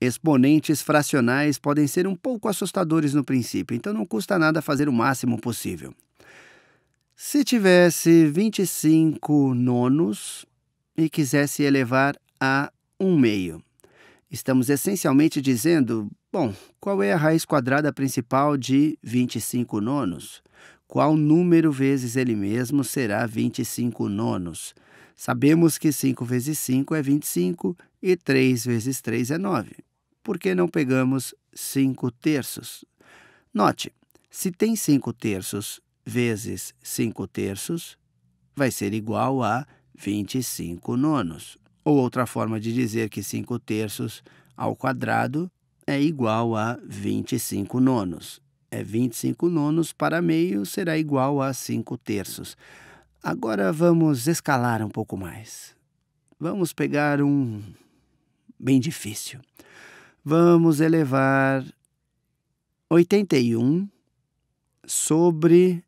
Exponentes fracionais podem ser um pouco assustadores no princípio, então não custa nada fazer o máximo possível. Se tivesse 25 nonos e quisesse elevar a 1 meio, estamos essencialmente dizendo: bom, qual é a raiz quadrada principal de 25 nonos? Qual número vezes ele mesmo será 25 nonos? Sabemos que 5 vezes 5 é 25 e 3 vezes 3 é 9 por que não pegamos 5 terços? Note, se tem 5 terços vezes 5 terços, vai ser igual a 25 nonos. Ou outra forma de dizer que 5 terços ao quadrado é igual a 25 nonos. É 25 nonos para meio será igual a 5 terços. Agora vamos escalar um pouco mais. Vamos pegar um bem difícil. Vamos elevar 81 sobre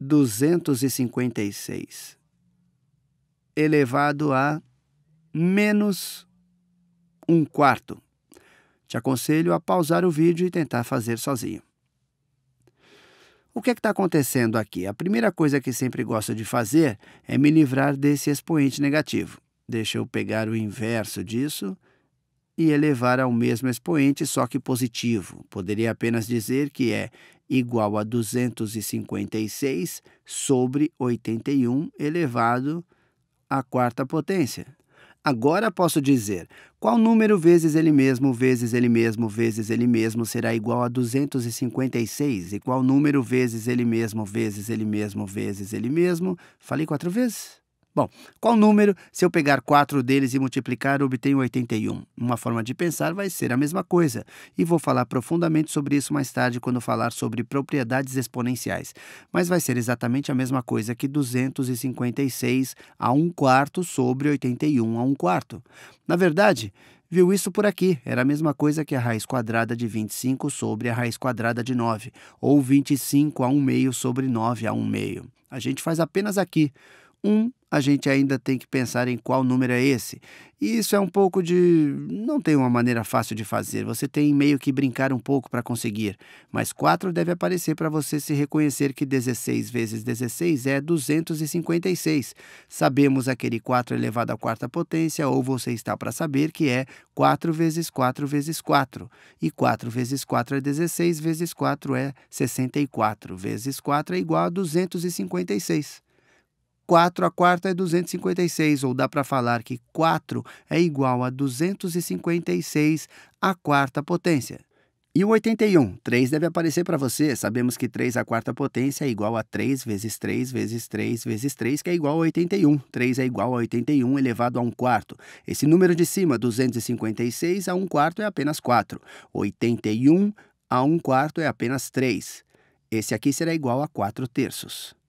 256 elevado a menos um quarto. Te aconselho a pausar o vídeo e tentar fazer sozinho. O que é está acontecendo aqui? A primeira coisa que sempre gosto de fazer é me livrar desse expoente negativo. Deixa eu pegar o inverso disso e elevar ao mesmo expoente, só que positivo. Poderia apenas dizer que é igual a 256 sobre 81 elevado à quarta potência. Agora posso dizer qual número vezes ele mesmo, vezes ele mesmo, vezes ele mesmo será igual a 256 e qual número vezes ele mesmo, vezes ele mesmo, vezes ele mesmo. Falei quatro vezes. Bom, qual número? Se eu pegar 4 deles e multiplicar, obtenho 81. Uma forma de pensar vai ser a mesma coisa, e vou falar profundamente sobre isso mais tarde quando falar sobre propriedades exponenciais. Mas vai ser exatamente a mesma coisa que 256 a 1 quarto sobre 81 a 1 quarto. Na verdade, viu isso por aqui. Era a mesma coisa que a raiz quadrada de 25 sobre a raiz quadrada de 9, ou 25 a 1 meio sobre 9 a 1 meio. A gente faz apenas aqui. 1 a gente ainda tem que pensar em qual número é esse. E isso é um pouco de. não tem uma maneira fácil de fazer, você tem meio que brincar um pouco para conseguir. Mas 4 deve aparecer para você se reconhecer que 16 vezes 16 é 256. Sabemos aquele 4 elevado à quarta potência, ou você está para saber que é 4 vezes 4 vezes 4. E 4 vezes 4 é 16, vezes 4 é 64, vezes 4 é igual a 256. 4 a quarta é 256, ou dá para falar que 4 é igual a 256 a quarta potência. E o 81, 3 deve aparecer para você. Sabemos que 3 a quarta potência é igual a 3 vezes 3 vezes 3 vezes 3, que é igual a 81. 3 é igual a 81 elevado a 1 quarto. Esse número de cima, 256, a 1 quarto é apenas 4. 81 a 1 quarto é apenas 3. Esse aqui será igual a 4 terços.